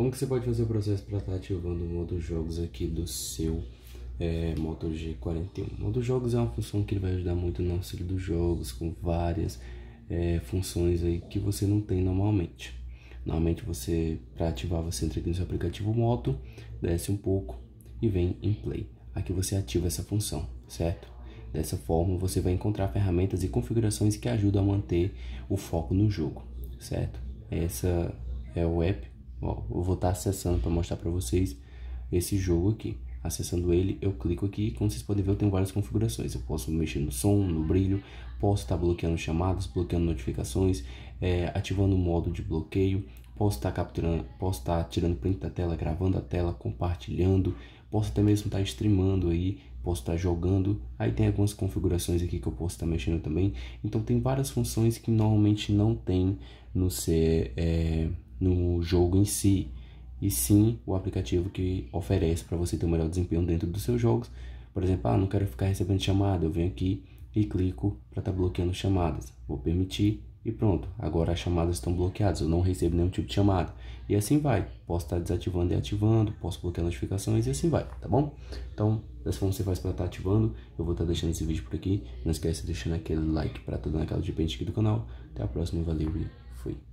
Como que você pode fazer o processo para estar tá ativando o modo jogos aqui do seu é, Moto G41? Modo jogos é uma função que vai ajudar muito no auxílio dos jogos, com várias é, funções aí que você não tem normalmente. Normalmente você, para ativar, você entra aqui no seu aplicativo Moto, desce um pouco e vem em Play. Aqui você ativa essa função, certo? Dessa forma você vai encontrar ferramentas e configurações que ajudam a manter o foco no jogo, certo? Essa é o app Ó, eu vou estar tá acessando para mostrar para vocês esse jogo aqui. Acessando ele, eu clico aqui como vocês podem ver, eu tenho várias configurações. Eu posso mexer no som, no brilho, posso estar tá bloqueando chamadas, bloqueando notificações, é, ativando o modo de bloqueio, posso estar tá capturando, posso estar tá tirando print da tela, gravando a tela, compartilhando, posso até mesmo estar tá streamando aí, posso estar tá jogando. Aí tem algumas configurações aqui que eu posso estar mexendo também. Então tem várias funções que normalmente não tem no C, é, no jogo em si, e sim o aplicativo que oferece para você ter um melhor desempenho dentro dos seus jogos. Por exemplo, ah, não quero ficar recebendo chamada, eu venho aqui e clico para estar tá bloqueando chamadas. Vou permitir e pronto. Agora as chamadas estão bloqueadas, eu não recebo nenhum tipo de chamada. E assim vai. Posso estar tá desativando e ativando, posso bloquear notificações e assim vai, tá bom? Então, dessa forma você faz para estar tá ativando. Eu vou estar tá deixando esse vídeo por aqui. Não esquece de deixar aquele like para estar dando aquela de pente aqui do canal. Até a próxima, valeu e fui.